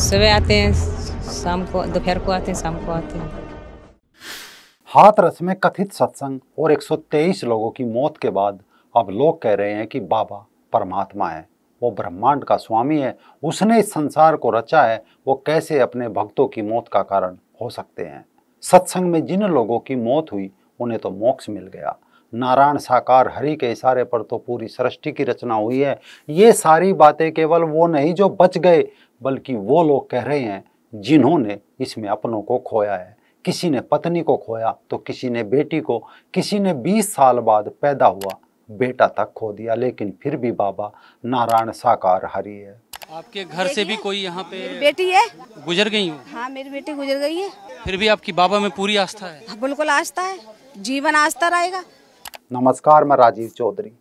सुबह आते हैं शाम को दोपहर को आते हैं शाम को आते हैं हाथरस में कथित सत्संग और 123 लोगों की मौत के बाद अब लोग कह रहे हैं कि बाबा परमात्मा है वो ब्रह्मांड का स्वामी है उसने इस संसार को रचा है वो कैसे अपने भक्तों की मौत का कारण हो सकते हैं सत्संग में जिन लोगों की मौत हुई उन्हें तो मोक्ष मिल गया नारायण साकार हरि के इशारे पर तो पूरी सृष्टि की रचना हुई है ये सारी बातें केवल वो नहीं जो बच गए बल्कि वो लोग कह रहे हैं जिन्होंने इसमें अपनों को खोया है किसी ने पत्नी को खोया तो किसी ने बेटी को किसी ने 20 साल बाद पैदा हुआ बेटा तक खो दिया लेकिन फिर भी बाबा नारायण साकार हरी है आपके घर से भी कोई यहाँ पे बेटी है गुजर गई हूँ हाँ मेरी बेटी गुजर गई है फिर भी आपकी बाबा में पूरी आस्था है हाँ, बिल्कुल आस्था है जीवन आस्था रहेगा नमस्कार मैं राजीव चौधरी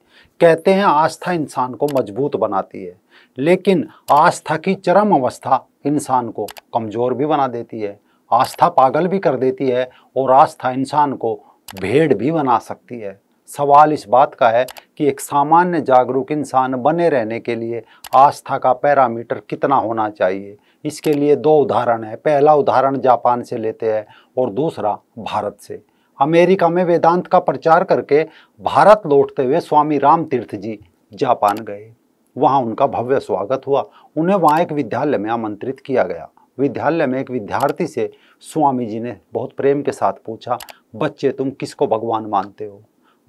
कहते हैं आस्था इंसान को मजबूत बनाती है लेकिन आस्था की चरम अवस्था इंसान को कमज़ोर भी बना देती है आस्था पागल भी कर देती है और आस्था इंसान को भेड़ भी बना सकती है सवाल इस बात का है कि एक सामान्य जागरूक इंसान बने रहने के लिए आस्था का पैरामीटर कितना होना चाहिए इसके लिए दो उदाहरण है पहला उदाहरण जापान से लेते हैं और दूसरा भारत से अमेरिका में वेदांत का प्रचार करके भारत लौटते हुए स्वामी राम तीर्थ जी जापान गए वहाँ उनका भव्य स्वागत हुआ उन्हें वहाँ एक विद्यालय में आमंत्रित किया गया विद्यालय में एक विद्यार्थी से स्वामी जी ने बहुत प्रेम के साथ पूछा बच्चे तुम किसको भगवान मानते हो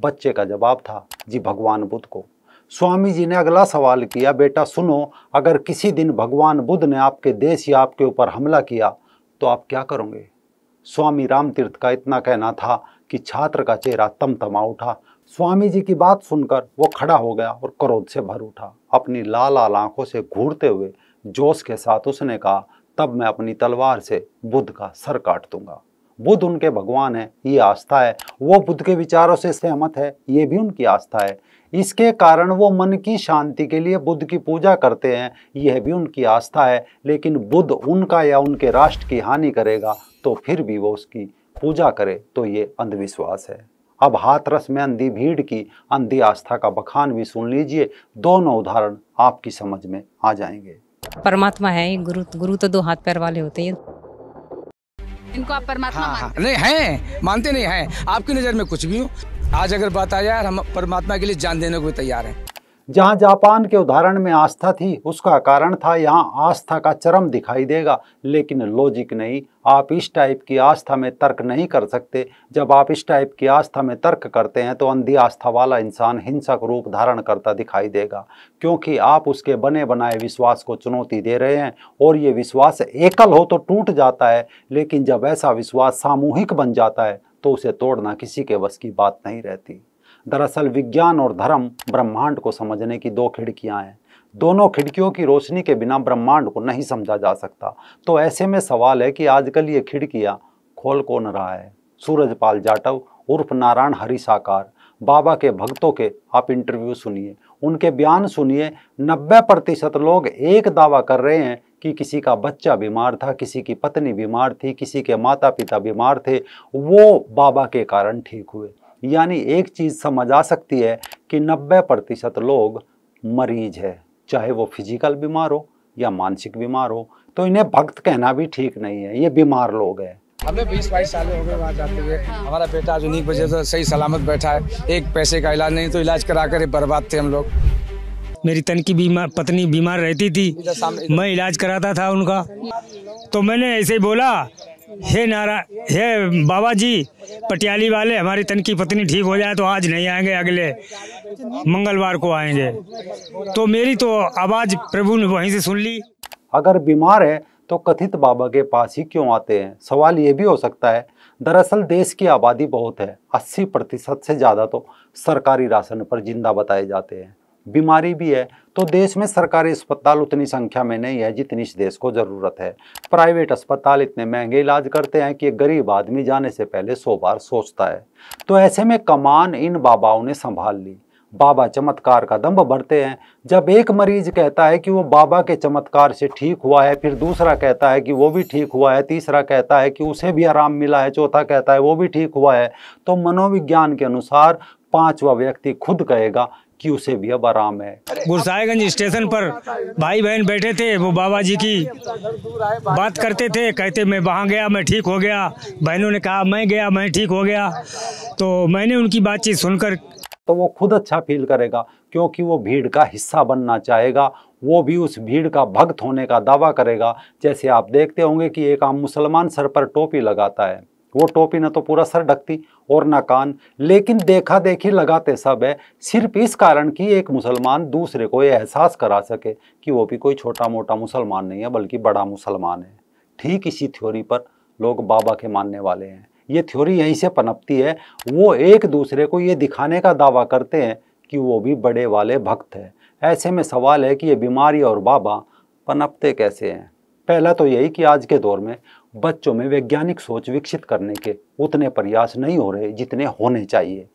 बच्चे का जवाब था जी भगवान बुद्ध को स्वामी जी ने अगला सवाल किया बेटा सुनो अगर किसी दिन भगवान बुद्ध ने आपके देश या आपके ऊपर हमला किया तो आप क्या करोगे स्वामी राम तीर्थ का इतना कहना था कि छात्र का चेहरा तम तमा उठा स्वामी जी की बात सुनकर वो खड़ा हो गया और क्रोध से भर उठा अपनी लाल लाल आंखों से घूरते हुए जोश के साथ उसने कहा तब मैं अपनी तलवार से बुद्ध का सर काट दूंगा बुद्ध उनके भगवान है ये आस्था है वो बुद्ध के विचारों से सहमत है ये भी उनकी आस्था है इसके कारण वो मन की शांति के लिए बुद्ध की पूजा करते हैं यह भी उनकी आस्था है लेकिन बुद्ध उनका या उनके राष्ट्र की हानि करेगा तो फिर भी वो उसकी पूजा करे तो ये अंधविश्वास है अब हाथ रस में अंधी भीड़ की अंधी आस्था का बखान भी सुन लीजिए दोनों उदाहरण आपकी समझ में आ जाएंगे परमात्मा है गुरु गुरु तो दो हाथ पैर वाले होते हैं इनको आप परमात्मा हाँ, हाँ, नहीं है मानते नहीं है आपकी नज़र में कुछ भी हो आज अगर बात आ जाए हम परमात्मा के लिए जान देने को तैयार हैं जहाँ जापान के उदाहरण में आस्था थी उसका कारण था यहाँ आस्था का चरम दिखाई देगा लेकिन लॉजिक नहीं आप इस टाइप की आस्था में तर्क नहीं कर सकते जब आप इस टाइप की आस्था में तर्क करते हैं तो अंधी आस्था वाला इंसान हिंसक रूप धारण करता दिखाई देगा क्योंकि आप उसके बने बनाए विश्वास को चुनौती दे रहे हैं और ये विश्वास एकल हो तो टूट जाता है लेकिन जब ऐसा विश्वास सामूहिक बन जाता है तो उसे तोड़ना किसी के बस की बात नहीं रहती दरअसल विज्ञान और धर्म ब्रह्मांड को समझने की दो खिड़कियां हैं दोनों खिड़कियों की रोशनी के बिना ब्रह्मांड को नहीं समझा जा सकता तो ऐसे में सवाल है कि आजकल ये खिड़कियाँ खोल कौन रहा है सूरजपाल जाटव उर्फ नारायण हरी साकार बाबा के भक्तों के आप इंटरव्यू सुनिए उनके बयान सुनिए 90 प्रतिशत लोग एक दावा कर रहे हैं कि किसी का बच्चा बीमार था किसी की पत्नी बीमार थी किसी के माता पिता बीमार थे वो बाबा के कारण ठीक हुए यानी एक चीज़ समझ आ सकती है कि 90 प्रतिशत लोग मरीज है चाहे वो फिजिकल बीमार हो या मानसिक बीमार हो तो इन्हें भक्त कहना भी ठीक नहीं है ये बीमार लोग हैं हमें बीस बाईस साल हो गए वहाँ जाते हुए हाँ। हमारा बेटा आज उन्हीं बजे वजह से सही सलामत बैठा है एक पैसे का इलाज नहीं तो इलाज करा कर बर्बाद थे हम लोग मेरी तन की बीमार पत्नी बीमार रहती थी मैं इलाज कराता था उनका तो मैंने ऐसे ही बोला हे नारा हे बाबा जी पटियाली वाले हमारी तन की पत्नी ठीक हो जाए तो आज नहीं आएंगे अगले मंगलवार को आएंगे तो मेरी तो आवाज़ प्रभु ने वहीं से सुन ली अगर बीमार है तो कथित बाबा के पास ही क्यों आते हैं सवाल ये भी हो सकता है दरअसल देश की आबादी बहुत है 80 प्रतिशत से ज़्यादा तो सरकारी राशन पर जिंदा बताए जाते हैं बीमारी भी है तो देश में सरकारी अस्पताल उतनी संख्या में नहीं है जितनी इस देश को ज़रूरत है प्राइवेट अस्पताल इतने महंगे इलाज करते हैं कि गरीब आदमी जाने से पहले सौ बार सोचता है तो ऐसे में कमान इन बाबाओं ने संभाल ली बाबा चमत्कार का दम्ब बढ़ते हैं जब एक मरीज कहता है कि वो बाबा के चमत्कार से ठीक हुआ है फिर दूसरा कहता है कि वो भी ठीक हुआ है तीसरा कहता है कि उसे भी आराम मिला है चौथा कहता है वो भी ठीक हुआ है तो मनोविज्ञान के अनुसार पांचवा व्यक्ति खुद कहेगा कि उसे भी अब आराम है गुरसाईगंज स्टेशन पर भाई बहन बैठे थे वो बाबा जी की बात करते थे कहते मैं वहाँ गया मैं ठीक हो गया बहनों ने कहा मैं गया मैं ठीक हो गया तो मैंने उनकी बातचीत सुनकर तो वो खुद अच्छा फील करेगा क्योंकि वो भीड़ का हिस्सा बनना चाहेगा वो भी उस भीड़ का भक्त होने का दावा करेगा जैसे आप देखते होंगे कि एक आम मुसलमान सर पर टोपी लगाता है वो टोपी ना तो पूरा सर ढकती और ना कान लेकिन देखा देखी लगाते सब है सिर्फ इस कारण कि एक मुसलमान दूसरे को ये एहसास करा सके कि वो भी कोई छोटा मोटा मुसलमान नहीं है बल्कि बड़ा मुसलमान है ठीक इसी थ्योरी पर लोग बाबा के मानने वाले हैं ये थ्योरी यहीं से पनपती है वो एक दूसरे को ये दिखाने का दावा करते हैं कि वो भी बड़े वाले भक्त हैं ऐसे में सवाल है कि ये बीमारी और बाबा पनपते कैसे हैं पहला तो यही कि आज के दौर में बच्चों में वैज्ञानिक सोच विकसित करने के उतने प्रयास नहीं हो रहे जितने होने चाहिए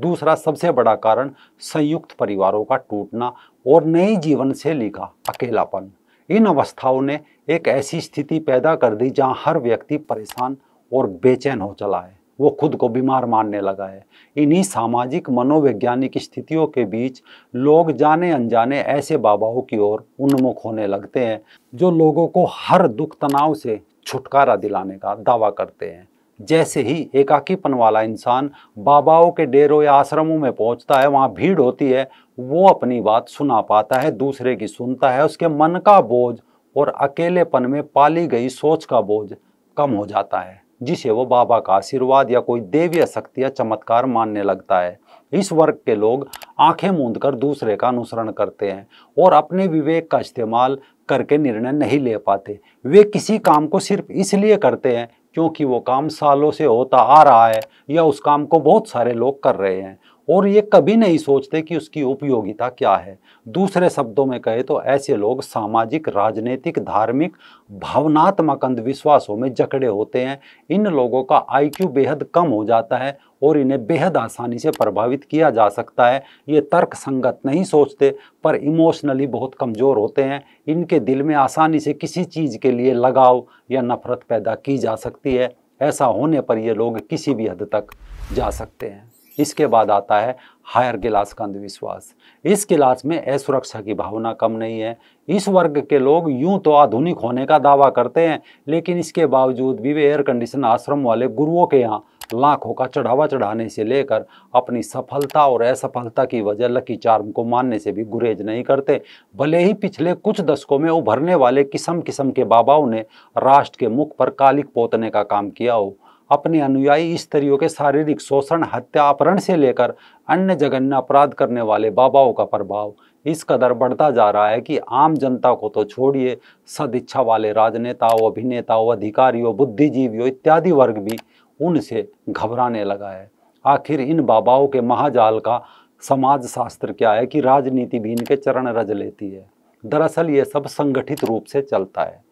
दूसरा सबसे बड़ा कारण संयुक्त परिवारों का टूटना और नई जीवन शैली का अकेलापन इन अवस्थाओं ने एक ऐसी स्थिति पैदा कर दी जहां हर व्यक्ति परेशान और बेचैन हो चला है वो खुद को बीमार मानने लगा है इन्हीं सामाजिक मनोवैज्ञानिक स्थितियों के बीच लोग जाने अनजाने ऐसे बाबाओं की ओर उन्मुख होने लगते हैं जो लोगों को हर दुख तनाव से छुटकारा दिलाने का दावा करते हैं जैसे ही एकाकीपन वाला इंसान बाबाओं के डेरों या आश्रमों में पहुंचता है वहाँ भीड़ होती है वो अपनी बात सुना पाता है दूसरे की सुनता है उसके मन का बोझ और अकेलेपन में पाली गई सोच का बोझ कम हो जाता है जिसे वो बाबा का आशीर्वाद या कोई देवी शक्ति या चमत्कार मानने लगता है इस वर्ग के लोग आंखें मूंद कर दूसरे का अनुसरण करते हैं और अपने विवेक का इस्तेमाल करके निर्णय नहीं ले पाते वे किसी काम को सिर्फ इसलिए करते हैं क्योंकि वो काम सालों से होता आ रहा है या उस काम को बहुत सारे लोग कर रहे हैं और ये कभी नहीं सोचते कि उसकी उपयोगिता क्या है दूसरे शब्दों में कहे तो ऐसे लोग सामाजिक राजनीतिक धार्मिक भावनात्मक अंधविश्वासों में जकड़े होते हैं इन लोगों का आईक्यू बेहद कम हो जाता है और इन्हें बेहद आसानी से प्रभावित किया जा सकता है ये तर्क संगत नहीं सोचते पर इमोशनली बहुत कमज़ोर होते हैं इनके दिल में आसानी से किसी चीज़ के लिए लगाव या नफ़रत पैदा की जा सकती है ऐसा होने पर ये लोग किसी भी हद तक जा सकते हैं इसके बाद आता है हायर क्लास का अंधविश्वास इस क्लास में असुरक्षा की भावना कम नहीं है इस वर्ग के लोग यूं तो आधुनिक होने का दावा करते हैं लेकिन इसके बावजूद भी वे एयर कंडीशन आश्रम वाले गुरुओं के यहाँ लाखों का चढ़ावा चढ़ाने से लेकर अपनी सफलता और असफलता की वजह लकी चार्म को मानने से भी गुरेज नहीं करते भले ही पिछले कुछ दशकों में उभरने वाले किस्म किस्म के बाबाओं ने राष्ट्र के मुख पर कालिक पोतने का काम किया हो अपने अनुयायी स्त्रियों के शारीरिक शोषण हत्या अपहरण से लेकर अन्य जघन्य अपराध करने वाले बाबाओं का प्रभाव इस कदर बढ़ता जा रहा है कि आम जनता को तो छोड़िए सदिच्छा वाले राजनेताओं अभिनेताओं अधिकारियों बुद्धिजीवियों इत्यादि वर्ग भी उनसे घबराने लगा है आखिर इन बाबाओं के महाजाल का समाज शास्त्र क्या है कि राजनीति भी इनके चरण रज लेती है दरअसल ये सब संगठित रूप से चलता है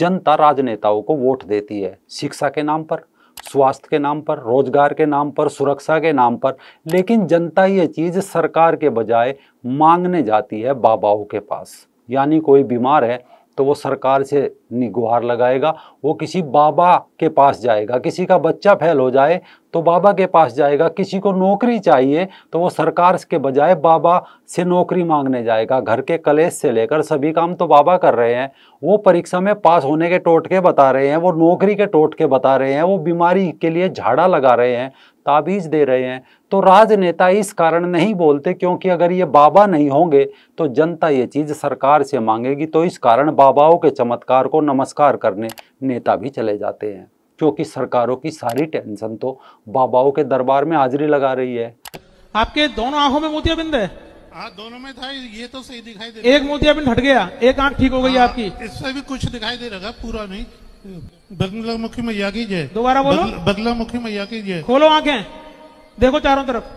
जनता राजनेताओं को वोट देती है शिक्षा के नाम पर स्वास्थ्य के नाम पर रोजगार के नाम पर सुरक्षा के नाम पर लेकिन जनता ये चीज़ सरकार के बजाय मांगने जाती है बाबाओं के पास यानी कोई बीमार है तो वो सरकार से निगुहार लगाएगा वो किसी बाबा के पास जाएगा किसी का बच्चा फैल हो जाए तो बाबा के पास जाएगा किसी को नौकरी चाहिए तो वो सरकार के बजाय बाबा से नौकरी मांगने जाएगा घर के कलेश से लेकर सभी काम तो बाबा कर रहे हैं वो परीक्षा में पास होने के टोटके बता रहे हैं वो नौकरी के टोटके बता रहे हैं वो बीमारी के लिए झाड़ा लगा रहे हैं ताबीज दे रहे हैं तो राजनेता इस कारण नहीं बोलते क्योंकि अगर ये बाबा नहीं होंगे तो जनता ये चीज़ सरकार से मांगेगी तो इस कारण बाबाओं के चमत्कार को नमस्कार करने नेता भी चले जाते हैं क्योंकि सरकारों की सारी टेंशन तो बाबाओं के दरबार में हाजरी लगा रही है आपके दोनों आंखों में मोतिया बिंद है हाँ, दोनों में था ये तो सही दिखाई दे एक मोतिया बिंद हट गया एक आंख ठीक हो गई हाँ, आपकी इससे भी कुछ दिखाई दे रहा पूरा नहीं बदला मुखी मैया की जय दोबारा बोलो बदला मुखी मैया की जय खोलो आंखें देखो चारों तरफ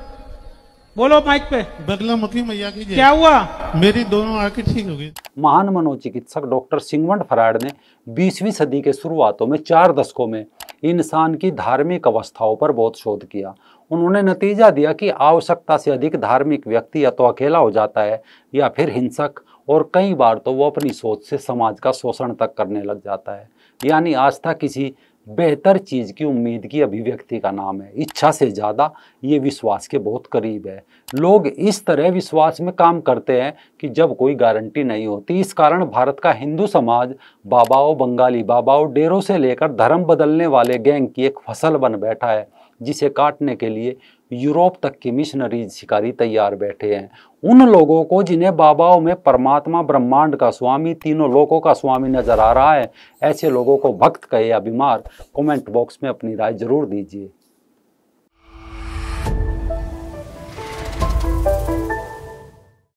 बोलो माइक पे बदला मुखी मैया की जय क्या हुआ मेरी दोनों आंखें ठीक हो गई महान मनोचिकित्सक डॉक्टर सिंगवंड फराड ने 20वीं सदी के शुरुआतों में चार दशकों में इंसान की धार्मिक अवस्थाओं पर बहुत शोध किया उन्होंने नतीजा दिया कि आवश्यकता से अधिक धार्मिक व्यक्ति या तो अकेला हो जाता है या फिर हिंसक और कई बार तो वो अपनी सोच से समाज का शोषण तक करने लग जाता है यानी आस्था किसी बेहतर चीज़ की उम्मीद की अभिव्यक्ति का नाम है इच्छा से ज़्यादा ये विश्वास के बहुत करीब है लोग इस तरह विश्वास में काम करते हैं कि जब कोई गारंटी नहीं होती इस कारण भारत का हिंदू समाज बाबाओ बंगाली बाबाओ डेरों से लेकर धर्म बदलने वाले गैंग की एक फसल बन बैठा है जिसे काटने के लिए यूरोप तक की मिशनरीज शिकारी तैयार बैठे हैं उन लोगों को जिन्हें बाबाओं में परमात्मा ब्रह्मांड का स्वामी तीनों लोगों का स्वामी नजर आ रहा है ऐसे लोगों को भक्त कहे या बीमार कमेंट बॉक्स में अपनी राय जरूर दीजिए